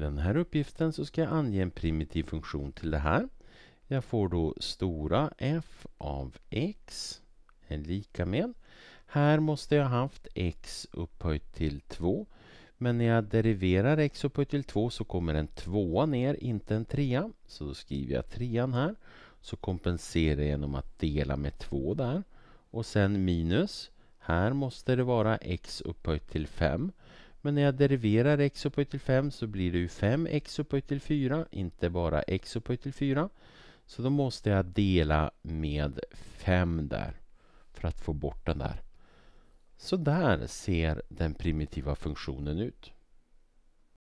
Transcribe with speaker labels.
Speaker 1: den här uppgiften så ska jag ange en primitiv funktion till det här. Jag får då stora f av x är lika med. Här måste jag haft x upphöjt till 2. Men när jag deriverar x upphöjt till 2 så kommer en tvåa ner, inte en trea. Så då skriver jag trean här. Så kompenserar jag genom att dela med 2 där. Och sen minus. Här måste det vara x upphöjt till 5. Men när jag deriverar x upphöjt till 5 så blir det ju 5x upphöjt till 4, inte bara x upphöjt till 4. Så då måste jag dela med 5 där för att få bort den där. Så där ser den primitiva funktionen ut.